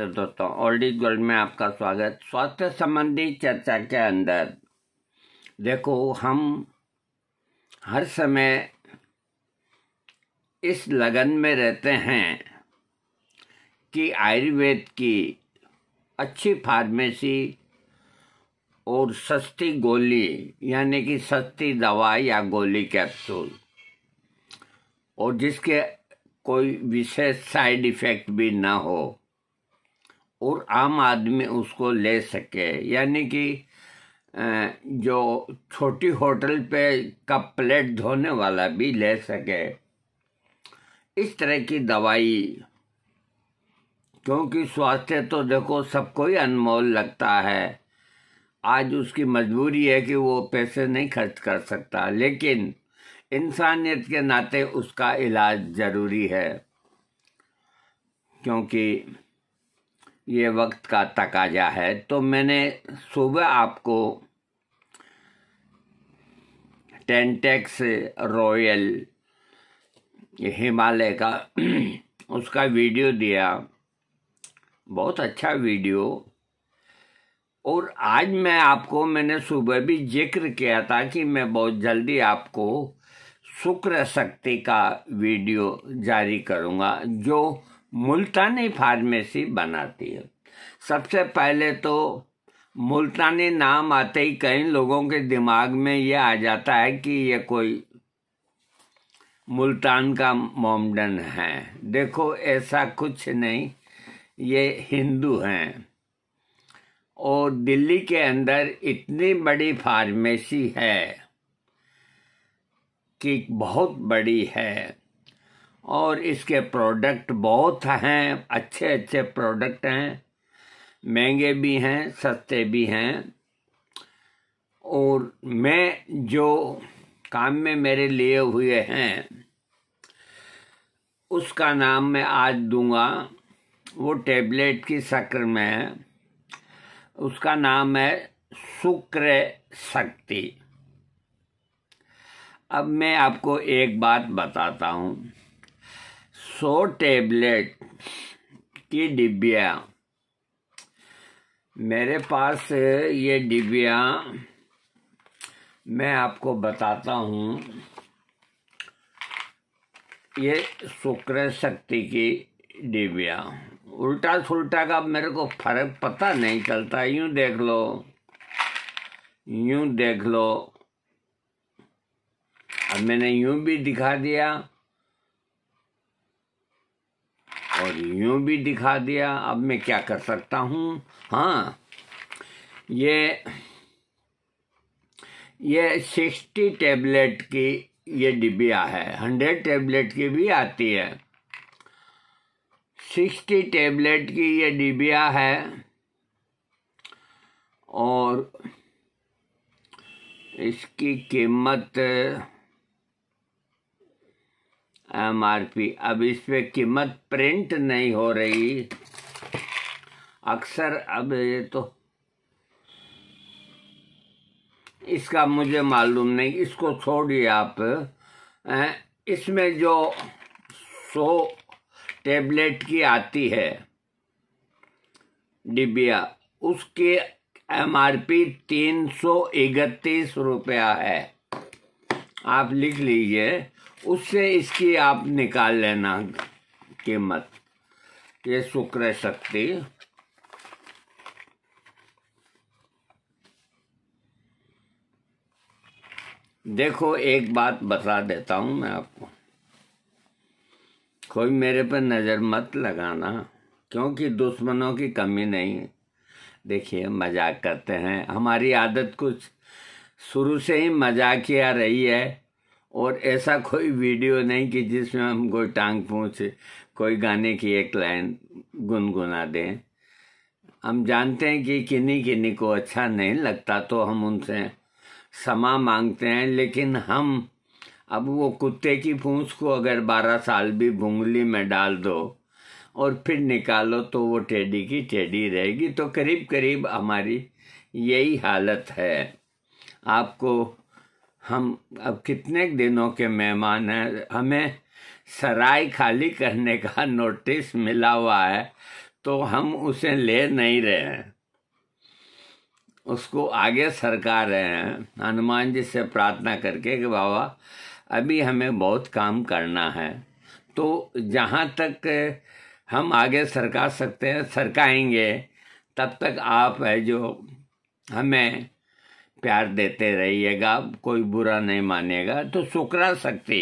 नमस्ते दोस्तों ओल्डी गोल्ड में आपका स्वागत स्वास्थ्य संबंधी चर्चा के अंदर देखो हम हर समय इस लगन में रहते हैं कि आयुर्वेद की अच्छी फार्मेसी और सस्ती गोली यानी कि सस्ती दवा या गोली कैप्सूल और जिसके कोई विशेष साइड इफ़ेक्ट भी ना हो और आम आदमी उसको ले सके यानी कि जो छोटी होटल पे कप प्लेट धोने वाला भी ले सके इस तरह की दवाई क्योंकि स्वास्थ्य तो देखो सबको ही अनमोल लगता है आज उसकी मजबूरी है कि वो पैसे नहीं खर्च कर सकता लेकिन इंसानियत के नाते उसका इलाज ज़रूरी है क्योंकि ये वक्त का तकाजा है तो मैंने सुबह आपको टेंटेक्स रॉयल हिमालय का उसका वीडियो दिया बहुत अच्छा वीडियो और आज मैं आपको मैंने सुबह भी जिक्र किया था कि मैं बहुत जल्दी आपको शुक्र शक्ति का वीडियो जारी करूँगा जो मुल्तानी फार्मेसी बनाती है सबसे पहले तो मुल्तानी नाम आते ही कई लोगों के दिमाग में ये आ जाता है कि ये कोई मुल्तान का मोमडन है देखो ऐसा कुछ नहीं ये हिंदू हैं और दिल्ली के अंदर इतनी बड़ी फार्मेसी है कि बहुत बड़ी है और इसके प्रोडक्ट बहुत हैं अच्छे अच्छे प्रोडक्ट हैं महंगे भी हैं सस्ते भी हैं और मैं जो काम में मेरे लिए हुए हैं उसका नाम मैं आज दूंगा वो टेबलेट की शक्र में है उसका नाम है शुक्र शक्ति अब मैं आपको एक बात बताता हूँ सौ टेबलेट की डिबिया मेरे पास ये डिबिया मैं आपको बताता हूँ ये शुक्र शक्ति की डिबिया उल्टा सुलटा का मेरे को फर्क पता नहीं चलता यूं देख लो यूं देख लो अब मैंने यूं भी दिखा दिया और यूं भी दिखा दिया अब मैं क्या कर सकता हूँ हाँ ये ये सिक्सटी टेबलेट की ये डिबिया है हंड्रेड टेबलेट की भी आती है सिक्सटी टेबलेट की ये डिबिया है और इसकी कीमत एम आर पी अब इस पर कीमत प्रिंट नहीं हो रही अक्सर अब ये तो इसका मुझे मालूम नहीं इसको छोड़िए आप इसमें जो सो टेबलेट की आती है डिबिया उसकी एमआरपी तीन सौ इकतीस रुपया है आप लिख लीजिए उससे इसकी आप निकाल लेना कीमत ये शुक्र शक्ति देखो एक बात बता देता हूं मैं आपको कोई मेरे पर नज़र मत लगाना क्योंकि दुश्मनों की कमी नहीं है देखिए मजाक करते हैं हमारी आदत कुछ शुरू से ही मजाकिया रही है और ऐसा कोई वीडियो नहीं कि जिसमें हम कोई टांग पहुँचे कोई गाने की एक लाइन गुनगुना दें हम जानते हैं कि किन्हीं किन्हीं को अच्छा नहीं लगता तो हम उनसे समा मांगते हैं लेकिन हम अब वो कुत्ते की पूंछ को अगर बारह साल भी भूंगली में डाल दो और फिर निकालो तो वो टेढ़ी की टेढ़ी रहेगी तो करीब करीब हमारी यही हालत है आपको हम अब कितने दिनों के मेहमान हैं हमें सराय खाली करने का नोटिस मिला हुआ है तो हम उसे ले नहीं रहे हैं उसको आगे सरका रहे हैं हनुमान जी से प्रार्थना करके कि बाबा अभी हमें बहुत काम करना है तो जहाँ तक हम आगे सरका सकते हैं सरकाएंगे तब तक आप है जो हमें प्यार देते रहिएगा कोई बुरा नहीं मानेगा तो शुक्रा शक्ति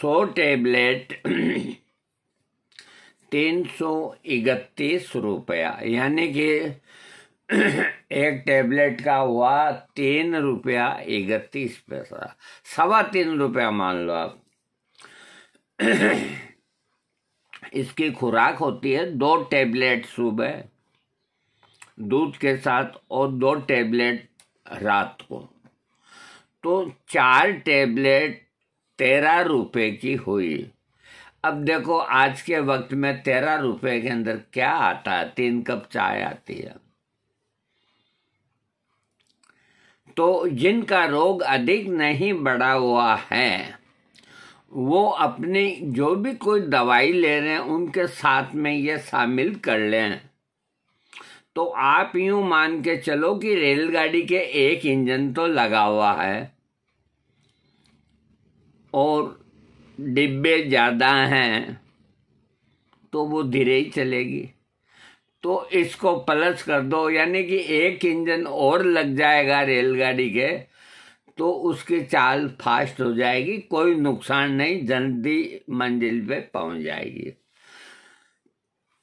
सौ टेबलेट तीन सौ इकतीस रुपया यानी कि एक टेबलेट का हुआ तीन रुपया इकतीस पैसा सवा तीन रुपया मान लो आप इसकी खुराक होती है दो टेबलेट सुबह दूध के साथ और दो टेबलेट रात को तो चार टेबलेट तेरह रुपए की हुई अब देखो आज के वक्त में तेरह रुपए के अंदर क्या आता है तीन कप चाय आती है तो जिनका रोग अधिक नहीं बढ़ा हुआ है वो अपनी जो भी कोई दवाई ले रहे हैं उनके साथ में ये शामिल कर लें तो आप यूं मान के चलो कि रेलगाड़ी के एक इंजन तो लगा हुआ है और डिब्बे ज़्यादा हैं तो वो धीरे ही चलेगी तो इसको प्लस कर दो यानी कि एक इंजन और लग जाएगा रेलगाड़ी के तो उसकी चाल फास्ट हो जाएगी कोई नुकसान नहीं जल्दी मंजिल पे पहुंच जाएगी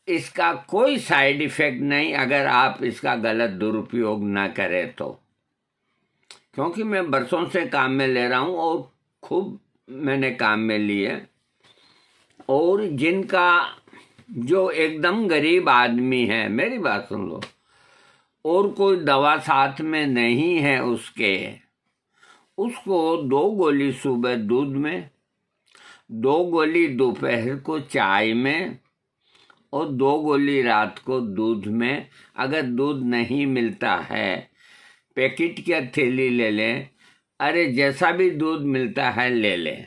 इसका कोई साइड इफेक्ट नहीं अगर आप इसका गलत दुरुपयोग ना करें तो क्योंकि मैं बरसों से काम में ले रहा हूँ और खूब मैंने काम में लिए और जिनका जो एकदम गरीब आदमी है मेरी बात सुन लो और कोई दवा साथ में नहीं है उसके उसको दो गोली सुबह दूध में दो गोली दोपहर को चाय में और दो गोली रात को दूध में अगर दूध नहीं मिलता है पैकेट की थैली ले लें अरे जैसा भी दूध मिलता है ले लें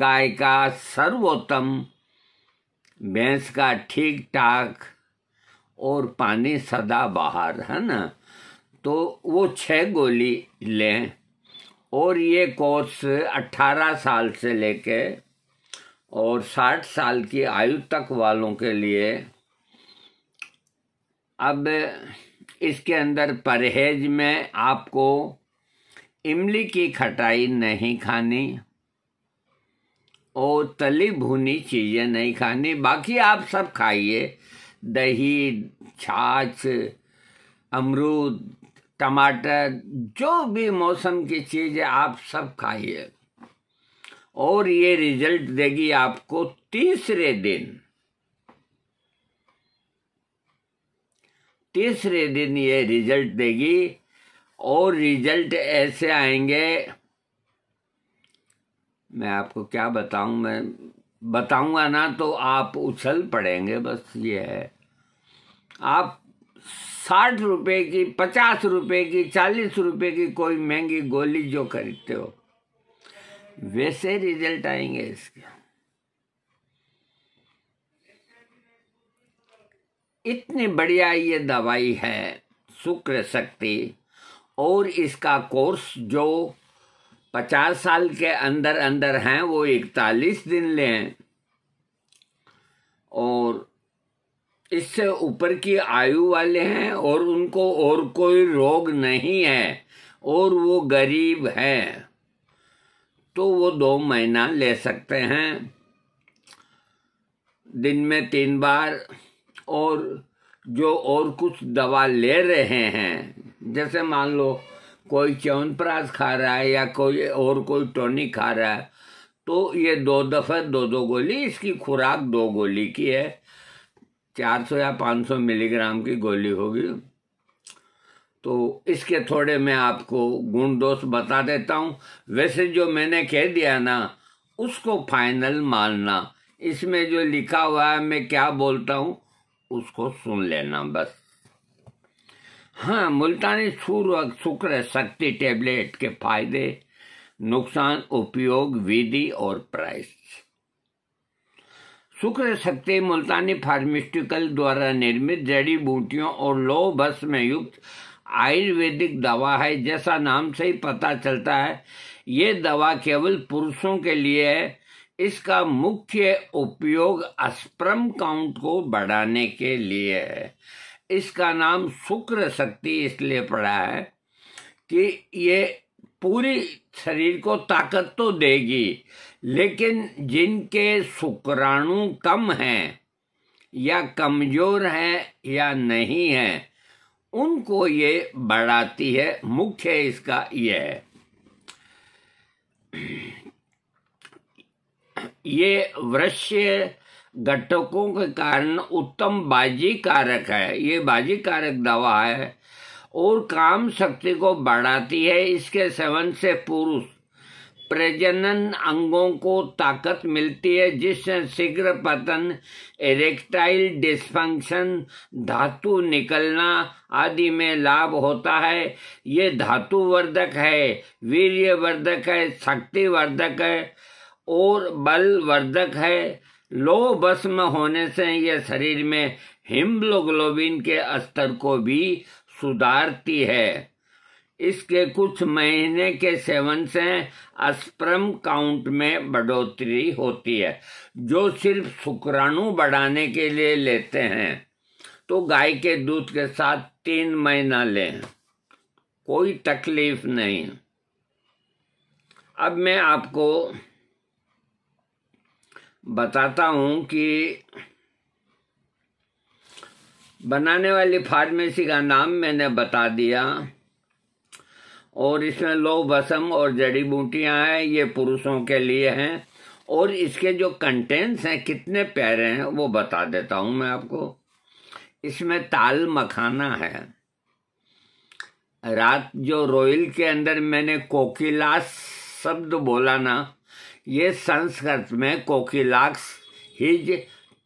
गाय का सर्वोत्तम भैंस का ठीक ठाक और पानी सदा बाहर है ना तो वो छः गोली लें और ये कोर्स अट्ठारह साल से लेके और साठ साल की आयु तक वालों के लिए अब इसके अंदर परहेज में आपको इमली की खटाई नहीं खानी और तली भुनी चीज़ें नहीं खानी बाकी आप सब खाइए दही छाछ अमरूद टमाटर जो भी मौसम की चीज़ आप सब खाइए और ये रिजल्ट देगी आपको तीसरे दिन तीसरे दिन ये रिजल्ट देगी और रिजल्ट ऐसे आएंगे मैं आपको क्या बताऊं मैं बताऊंगा ना तो आप उछल पड़ेंगे बस ये है आप साठ रुपए की पचास रुपए की चालीस रुपए की कोई महंगी गोली जो खरीदते हो वैसे रिजल्ट आएंगे इसके इतनी बढ़िया ये दवाई है शुक्र शक्ति और इसका कोर्स जो पचास साल के अंदर अंदर हैं वो इकतालीस दिन लें और इससे ऊपर की आयु वाले हैं और उनको और कोई रोग नहीं है और वो गरीब हैं तो वो दो महीना ले सकते हैं दिन में तीन बार और जो और कुछ दवा ले रहे हैं जैसे मान लो कोई च्यवनप्राश खा रहा है या कोई और कोई टोनिक खा रहा है तो ये दो दफ़े दो दो गोली इसकी खुराक दो गोली की है चार सौ या पाँच सौ मिलीग्राम की गोली होगी तो इसके थोड़े मैं आपको गुण दोष बता देता हूँ वैसे जो मैंने कह दिया ना उसको फाइनल मानना इसमें जो लिखा हुआ है मैं क्या बोलता हूँ उसको सुन लेना बस हाँ मुल्तानी सूर्य शुक्र शक्ति टेबलेट के फायदे नुकसान उपयोग विधि और प्राइस शुक्र शक्ति मुल्तानी फार्मास्यूटिकल द्वारा निर्मित जड़ी बूटियों और लो बस में युक्त आयुर्वेदिक दवा है जैसा नाम से ही पता चलता है ये दवा केवल पुरुषों के लिए है इसका मुख्य उपयोग अस्प्रम काउंट को बढ़ाने के लिए है इसका नाम शुक्र शक्ति इसलिए पड़ा है कि ये पूरी शरीर को ताकत तो देगी लेकिन जिनके शुक्राणु कम हैं या कमजोर हैं या नहीं हैं उनको ये बढ़ाती है मुख्य इसका यह है ये वृक्ष घटकों के कारण उत्तम बाजी कारक है ये बाजी कारक दवा है और काम शक्ति को बढ़ाती है इसके सेवन से पुरुष प्रजनन अंगों को ताकत मिलती है जिससे शीघ्र पतन इरेक्टाइल डिस्फंक्शन धातु निकलना आदि में लाभ होता है ये धातु वर्धक है वीर्य वर्धक है शक्ति वर्धक है और बल वर्धक है लो भस्म होने से यह शरीर में हिम्ग्लोबिन के स्तर को भी सुधारती है इसके कुछ महीने के सेवन से अस्प्रम काउंट में बढ़ोतरी होती है जो सिर्फ शुक्राणु बढ़ाने के लिए लेते हैं तो गाय के दूध के साथ तीन महीना लें कोई तकलीफ नहीं अब मैं आपको बताता हूं कि बनाने वाली फार्मेसी का नाम मैंने बता दिया और इसमें लोह भसम और जड़ी बूटियां हैं ये पुरुषों के लिए हैं और इसके जो कंटेंट्स हैं कितने प्यारे हैं वो बता देता हूँ मैं आपको इसमें ताल मखाना है रात जो रोयल के अंदर मैंने कोकिलास शब्द बोला ना ये संस्कृत में कोकिलास हिज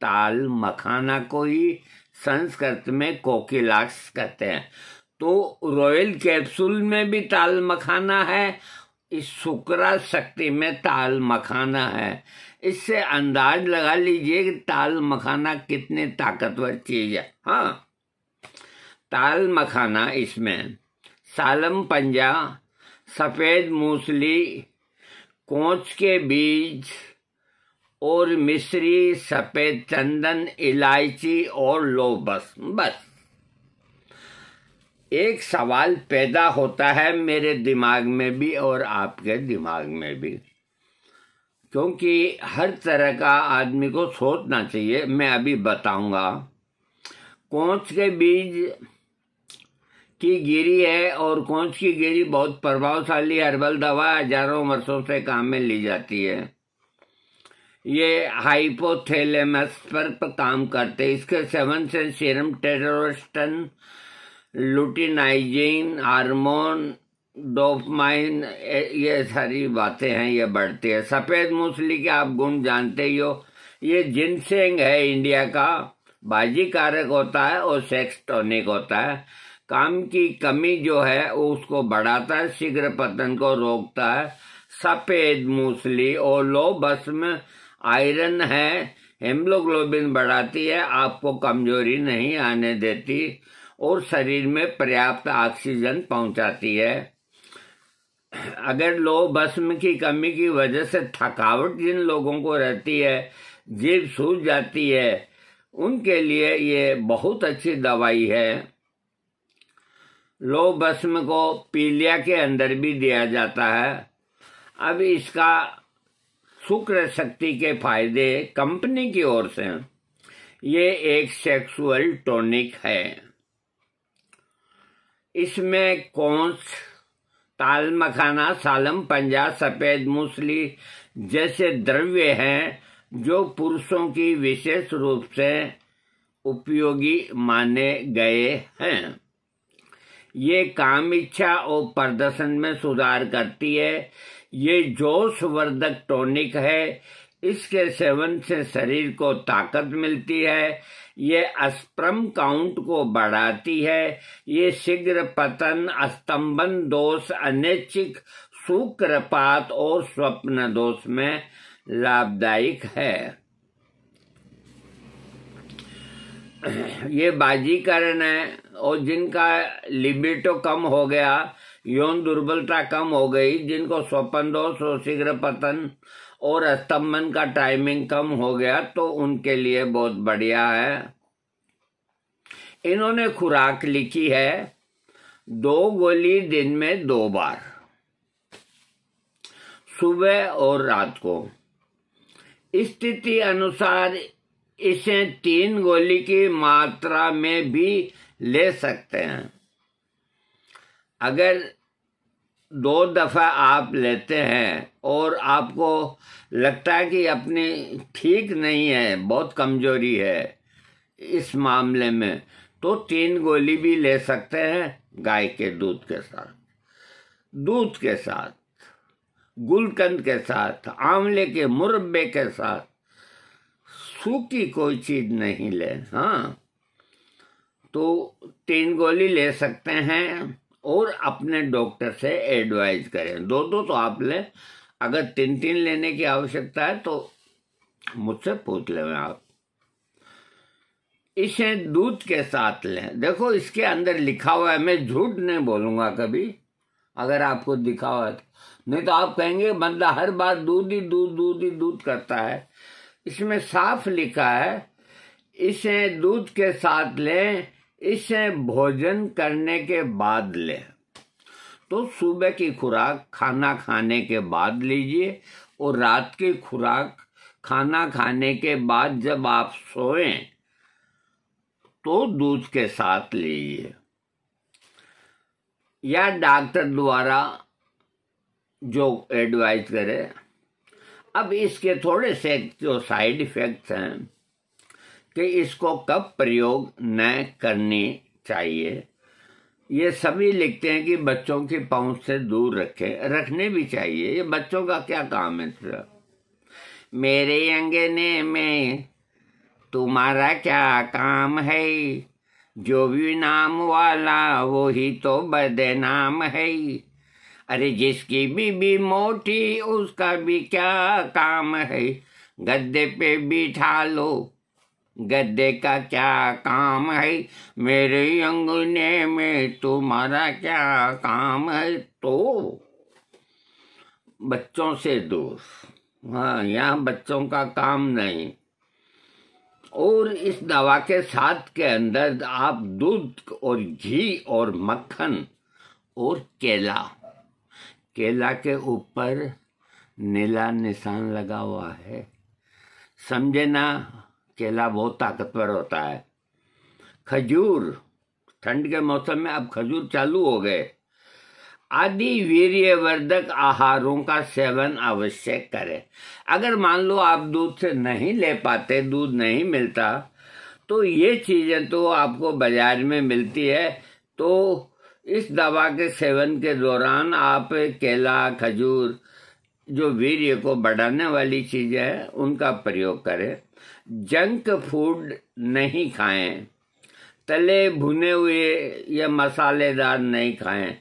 ताल मखाना को ही संस्कृत में कोकिलास कहते हैं तो रॉयल कैप्सूल में भी ताल मखाना है इस शुक्रा शक्ति में ताल मखाना है इससे अंदाज लगा लीजिए कि ताल मखाना कितने ताकतवर चीज है हाँ ताल मखाना इसमें सालम पंजा सफ़ेद मूसली कोच के बीज और मिश्री सफ़ेद चंदन इलायची और लोबस बस एक सवाल पैदा होता है मेरे दिमाग में भी और आपके दिमाग में भी क्योंकि हर तरह का आदमी को सोचना चाहिए मैं अभी बताऊंगा कोच के बीज की गिरी है और कोच की गिरी बहुत प्रभावशाली हर्बल दवा हजारों वर्षों से काम में ली जाती है ये हाइपोथेलेमस पर काम करते इसके सेवन से सीरम टेरोस्टन लुटिनाइजिन हार्मोन डोफमाइन ये सारी बातें हैं ये बढ़ती है सफ़ेद मूसली के आप गुण जानते ही हो ये जिनसेंग है इंडिया का बाजी कारक होता है और सेक्स टॉनिक होता है काम की कमी जो है उसको बढ़ाता है शीघ्र पतन को रोकता है सफ़ेद मूसली और लोबस में आयरन है हेमोग्लोबिन बढ़ाती है आपको कमजोरी नहीं आने देती और शरीर में पर्याप्त ऑक्सीजन पहुंचाती है अगर लोह भस्म की कमी की वजह से थकावट जिन लोगों को रहती है जीभ सूज जाती है उनके लिए ये बहुत अच्छी दवाई है लोह भस्म को पीलिया के अंदर भी दिया जाता है अब इसका शुक्र शक्ति के फायदे कंपनी की ओर से ये एक सेक्सुअल टॉनिक है इसमें कोंस ताल मखाना सालम पंजा सफेद मूसली जैसे द्रव्य हैं जो पुरुषों की विशेष रूप से उपयोगी माने गए हैं ये काम इच्छा और प्रदर्शन में सुधार करती है ये जोश वर्धक टॉनिक है इसके सेवन से शरीर को ताकत मिलती है ये अस्प्रम काउंट को बढ़ाती है ये शीघ्र पतन अस्तंभन दोष अनैच्छिक शुक्रपात और स्वप्न दोष में लाभदायक है ये बाजीकरण है और जिनका लिबिटो कम हो गया यौन दुर्बलता कम हो गई जिनको स्वप्न दोष और शीघ्र पतन और स्तंभन का टाइमिंग कम हो गया तो उनके लिए बहुत बढ़िया है इन्होंने खुराक लिखी है दो गोली दिन में दो बार सुबह और रात को स्थिति अनुसार इसे तीन गोली की मात्रा में भी ले सकते हैं अगर दो दफ़ा आप लेते हैं और आपको लगता है कि अपनी ठीक नहीं है बहुत कमज़ोरी है इस मामले में तो तीन गोली भी ले सकते हैं गाय के दूध के साथ दूध के साथ गुलकंद के साथ आंवले के मुरब्बे के साथ सूखी कोई चीज़ नहीं ले हाँ तो तीन गोली ले सकते हैं और अपने डॉक्टर से एडवाइस करें दो दो तो आप लें अगर तीन तीन लेने की आवश्यकता है तो मुझसे पूछ लें आप इसे दूध के साथ लें देखो इसके अंदर लिखा हुआ है मैं झूठ नहीं बोलूंगा कभी अगर आपको दिखा हुआ तो नहीं तो आप कहेंगे बंदा हर बार दूध ही दूध दूध ही दूध करता है इसमें साफ लिखा है इसे दूध के साथ लें इसे भोजन करने के बाद लें तो सुबह की खुराक खाना खाने के बाद लीजिए और रात की खुराक खाना खाने के बाद जब आप सोएं तो दूध के साथ लीजिए या डॉक्टर द्वारा जो एडवाइस करे अब इसके थोड़े से जो साइड इफेक्ट्स हैं कि इसको कब प्रयोग न करनी चाहिए ये सभी लिखते हैं कि बच्चों की पहुंच से दूर रखे रखने भी चाहिए ये बच्चों का क्या काम है सर मेरे अंगने में तुम्हारा क्या काम है जो भी नाम वाला वो ही तो बदनाम है अरे जिसकी बीबी मोटी उसका भी क्या काम है गद्दे पे बिठा लो गद्दे का क्या काम है मेरे अंगने में तुम्हारा क्या काम है तो बच्चों से दूर हाँ यहाँ बच्चों का काम नहीं और इस दवा के साथ के अंदर आप दूध और घी और मक्खन और केला केला के ऊपर नीला निशान लगा हुआ है समझे ना केला बहुत ताकतवर होता है खजूर ठंड के मौसम में अब खजूर चालू हो गए आदि वीर्यवर्धक आहारों का सेवन अवश्य करें अगर मान लो आप दूध से नहीं ले पाते दूध नहीं मिलता तो ये चीज़ें तो आपको बाजार में मिलती है तो इस दवा के सेवन के दौरान आप केला खजूर जो वीर्य को बढ़ाने वाली चीज़ें हैं उनका प्रयोग करें जंक फूड नहीं खाएं तले भुने हुए या मसालेदार नहीं खाएं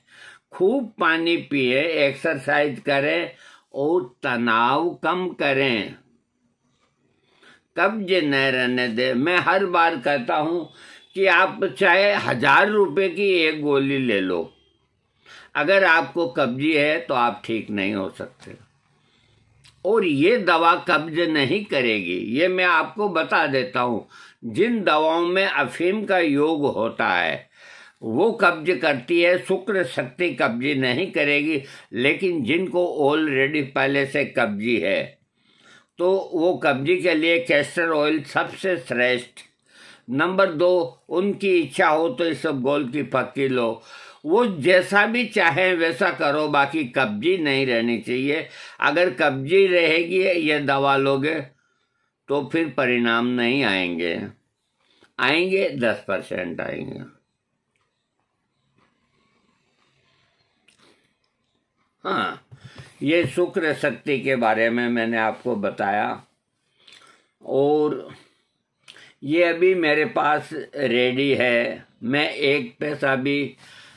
खूब पानी पिए एक्सरसाइज करें और तनाव कम करें कब्जे न रहने दे मैं हर बार कहता हूं कि आप चाहे हजार रुपए की एक गोली ले लो अगर आपको कब्जी है तो आप ठीक नहीं हो सकते और ये दवा कब्ज नहीं करेगी ये मैं आपको बता देता हूँ जिन दवाओं में अफीम का योग होता है वो कब्ज करती है शुक्र शक्ति कब्जी नहीं करेगी लेकिन जिनको ऑलरेडी पहले से कब्जी है तो वो कब्जी के लिए कैस्टर ऑयल सबसे श्रेष्ठ नंबर दो उनकी इच्छा हो तो इस गोल की पक्की लो वो जैसा भी चाहे वैसा करो बाकी कब्जी नहीं रहनी चाहिए अगर कब्जी रहेगी ये दवा लोगे तो फिर परिणाम नहीं आएंगे आएंगे दस परसेंट आएंगे हाँ ये शुक्र शक्ति के बारे में मैंने आपको बताया और ये अभी मेरे पास रेडी है मैं एक पैसा भी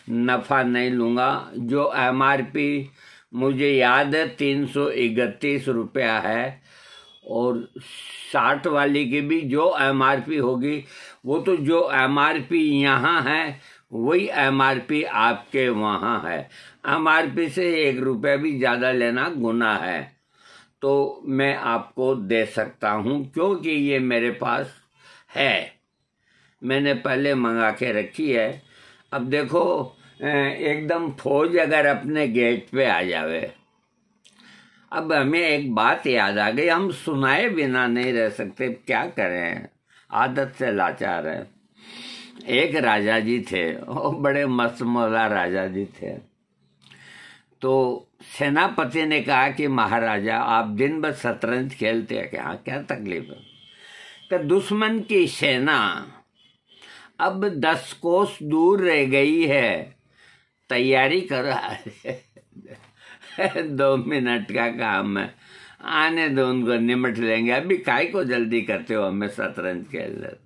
नफ़ा नहीं लूँगा जो एम आर पी मुझे याद है तीन सौ इकतीस रुपया है और साठ वाली की भी जो एम आर पी होगी वो तो जो एम आर पी यहाँ है वही एम आर पी आपके वहाँ है एम आर पी से एक रुपया भी ज़्यादा लेना गुना है तो मैं आपको दे सकता हूँ क्योंकि ये मेरे पास है मैंने पहले मंगा के रखी है अब देखो एकदम फौज अगर अपने गेट पे आ जावे अब हमें एक बात याद आ गई हम सुनाए बिना नहीं रह सकते क्या करें आदत से लाचार है एक राजा जी थे वो बड़े मस्त राजा जी थे तो सेनापति ने कहा कि महाराजा आप दिन भर शतरंज खेलते हैं क्या क्या तकलीफ है तो दुश्मन की सेना अब दस कोस दूर रह गई है तैयारी कर रहा है दो मिनट का काम है आने दो उनको निमट लेंगे अभी काय को जल्दी करते हो हमें शतरंज के अंदर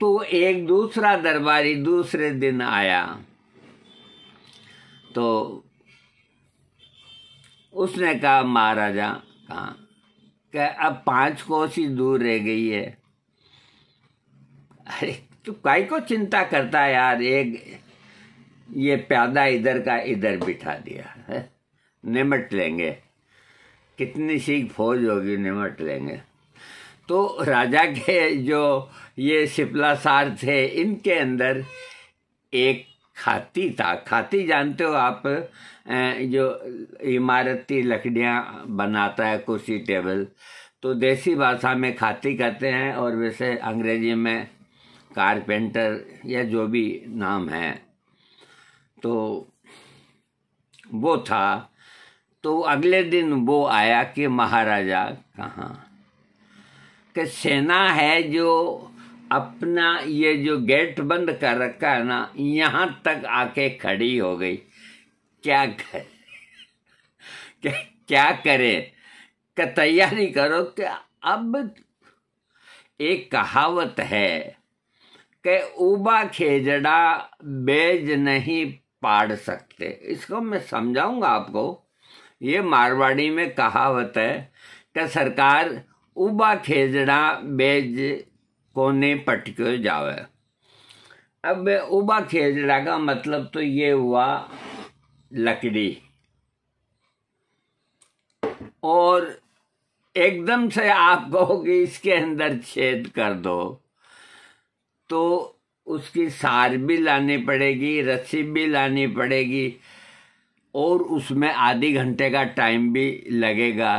तो एक दूसरा दरबारी दूसरे दिन आया तो उसने कहा महाराजा कहा अब पांच कोस ही दूर रह गई है अरे तू काय को चिंता करता है यार एक ये प्यादा इधर का इधर बिठा दिया है निमट लेंगे कितनी सीख फौज होगी निमट लेंगे तो राजा के जो ये सिपला सार थे इनके अंदर एक खाती था खाती जानते हो आप जो इमारती लकड़ियाँ बनाता है कुर्सी टेबल तो देसी भाषा में खाती कहते हैं और वैसे अंग्रेजी में कारपेंटर या जो भी नाम है तो वो था तो अगले दिन वो आया कि महाराजा कहाँ कि सेना है जो अपना ये जो गेट बंद कर रखा है ना यहाँ तक आके खड़ी हो गई क्या कर क्या, क्या करे तैयारी करो कि अब एक कहावत है के ऊबा खेजड़ा बेज नहीं पाड़ सकते इसको मैं समझाऊंगा आपको ये मारवाड़ी में कहावत है कि सरकार ऊबा खेजड़ा बेज कोने पटके जावे अब उबा खेजड़ा का मतलब तो ये हुआ लकड़ी और एकदम से आप कहोगे इसके अंदर छेद कर दो तो उसकी सार भी लानी पड़ेगी रस्सी भी लानी पड़ेगी और उसमें आधे घंटे का टाइम भी लगेगा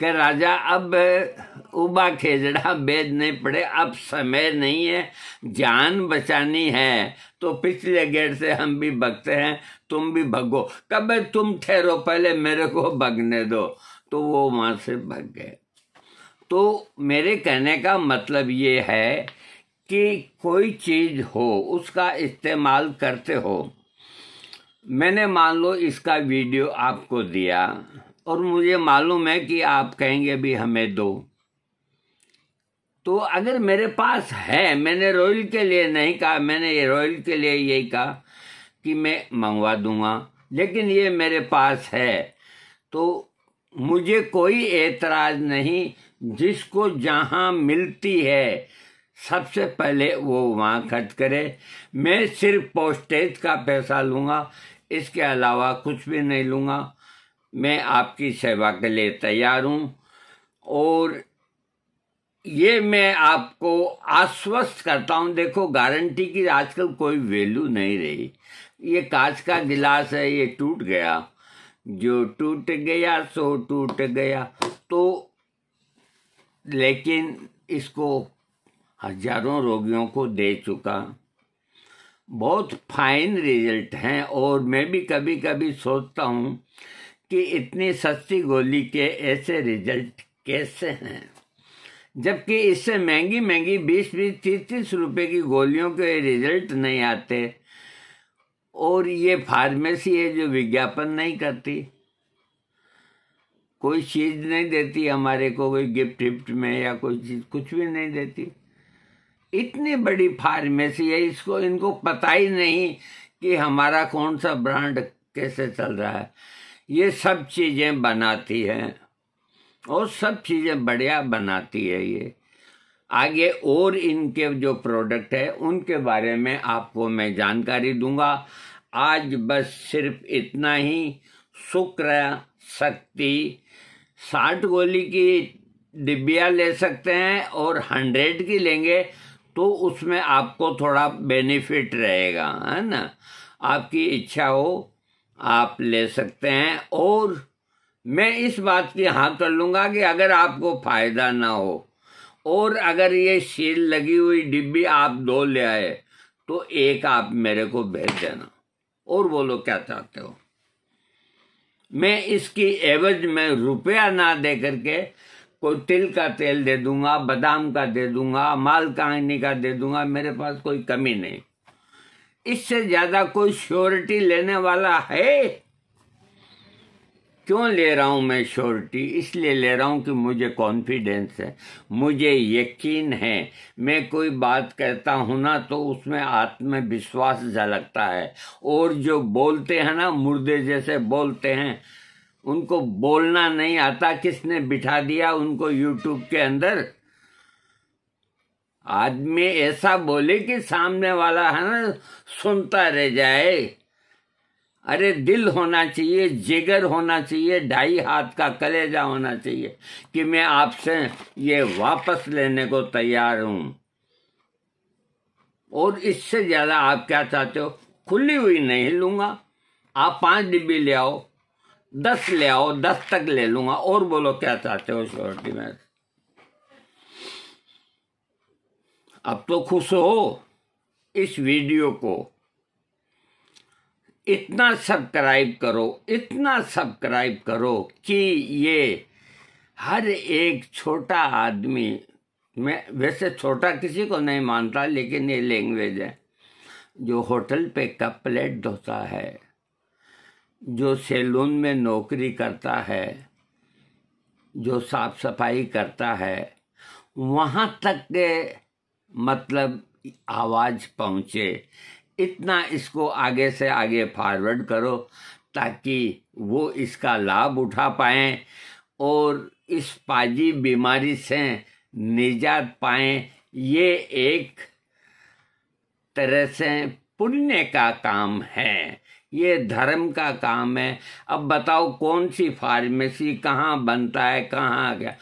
कि राजा अब उबा खेजड़ा बेद नहीं पड़े अब समय नहीं है जान बचानी है तो पिछले गेट से हम भी भगते हैं तुम भी भगो कब तुम ठहरो पहले मेरे को भगने दो तो वो वहाँ से भग गए तो मेरे कहने का मतलब ये है की कोई चीज़ हो उसका इस्तेमाल करते हो मैंने मान लो इसका वीडियो आपको दिया और मुझे मालूम है कि आप कहेंगे भी हमें दो तो अगर मेरे पास है मैंने रॉयल के लिए नहीं कहा मैंने रॉयल के लिए यही कहा कि मैं मंगवा दूंगा लेकिन ये मेरे पास है तो मुझे कोई एतराज़ नहीं जिसको जहाँ मिलती है सबसे पहले वो वहाँ खर्च करे मैं सिर्फ पोस्टेज का पैसा लूँगा इसके अलावा कुछ भी नहीं लूँगा मैं आपकी सेवा के लिए तैयार हूँ और ये मैं आपको आश्वस्त करता हूँ देखो गारंटी की आजकल कोई वैल्यू नहीं रही ये कांच का गिलास है ये टूट गया जो टूट गया सो टूट गया तो लेकिन इसको हजारों रोगियों को दे चुका बहुत फाइन रिजल्ट हैं और मैं भी कभी कभी सोचता हूँ कि इतनी सस्ती गोली के ऐसे रिजल्ट कैसे हैं जबकि इससे महंगी महंगी बीस बीस तीस तीस रुपये की गोलियों के रिजल्ट नहीं आते और ये फार्मेसी है जो विज्ञापन नहीं करती कोई चीज़ नहीं देती हमारे को कोई गिफ्ट विफ्ट में या कोई चीज़ कुछ भी नहीं देती इतनी बड़ी फार्मेसी है इसको इनको पता ही नहीं कि हमारा कौन सा ब्रांड कैसे चल रहा है ये सब चीज़ें बनाती हैं और सब चीज़ें बढ़िया बनाती है ये आगे और इनके जो प्रोडक्ट है उनके बारे में आपको मैं जानकारी दूंगा आज बस सिर्फ इतना ही शुक्र शक्ति साठ गोली की डिब्बिया ले सकते हैं और हंड्रेड की लेंगे तो उसमें आपको थोड़ा बेनिफिट रहेगा है ना आपकी इच्छा हो आप ले सकते हैं और मैं इस बात की हाँ कर लूँगा कि अगर आपको फायदा ना हो और अगर ये सील लगी हुई डिब्बी आप दो ले आए तो एक आप मेरे को भेज देना और बोलो क्या चाहते हो मैं इसकी एवज में रुपया ना दे करके कोई तिल का तेल दे दूंगा बादाम का दे दूंगा माल कहानी का दे दूंगा मेरे पास कोई कमी नहीं इससे ज्यादा कोई श्योरिटी लेने वाला है क्यों ले रहा हूं मैं श्योरिटी इसलिए ले रहा हूं कि मुझे कॉन्फिडेंस है मुझे यकीन है मैं कोई बात कहता हूं ना तो उसमें आत्मविश्वास झलकता है और जो बोलते हैं ना मुर्दे जैसे बोलते हैं उनको बोलना नहीं आता किसने बिठा दिया उनको यूट्यूब के अंदर आदमी ऐसा बोले कि सामने वाला है ना सुनता रह जाए अरे दिल होना चाहिए जिगर होना चाहिए ढाई हाथ का कलेजा होना चाहिए कि मैं आपसे ये वापस लेने को तैयार हूं और इससे ज्यादा आप क्या चाहते हो खुली हुई नहीं लूंगा आप पांच डिब्बी ले आओ दस ले आओ दस तक ले लूंगा और बोलो क्या चाहते हो श्योरिटी में अब तो खुश हो इस वीडियो को इतना सब्सक्राइब करो इतना सब्सक्राइब करो कि ये हर एक छोटा आदमी मैं वैसे छोटा किसी को नहीं मानता लेकिन ये लैंग्वेज है जो होटल पे कप प्लेट धोता है जो सैलून में नौकरी करता है जो साफ सफाई करता है वहाँ तक के मतलब आवाज़ पहुँचे इतना इसको आगे से आगे फॉरवर्ड करो ताकि वो इसका लाभ उठा पाएँ और इस पाजी बीमारी से निजात पाएँ ये एक तरह से पुण्य का काम है ये धर्म का काम है अब बताओ कौन सी फार्मेसी कहाँ बनता है कहाँ गया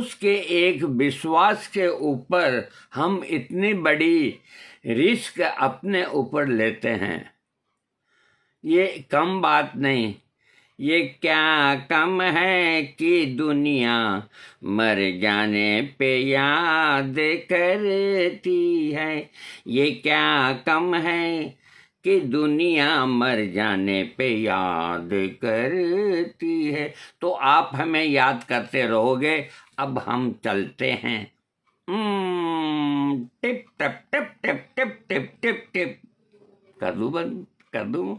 उसके एक विश्वास के ऊपर हम इतनी बड़ी रिस्क अपने ऊपर लेते हैं ये कम बात नहीं ये क्या कम है कि दुनिया मर जाने पे याद करती है ये क्या कम है कि दुनिया मर जाने पे याद करती है तो आप हमें याद करते रहोगे अब हम चलते हैं हम्म, टिप टप टिप टिप टिप टिप टिप टिप कर बंद कर दूँ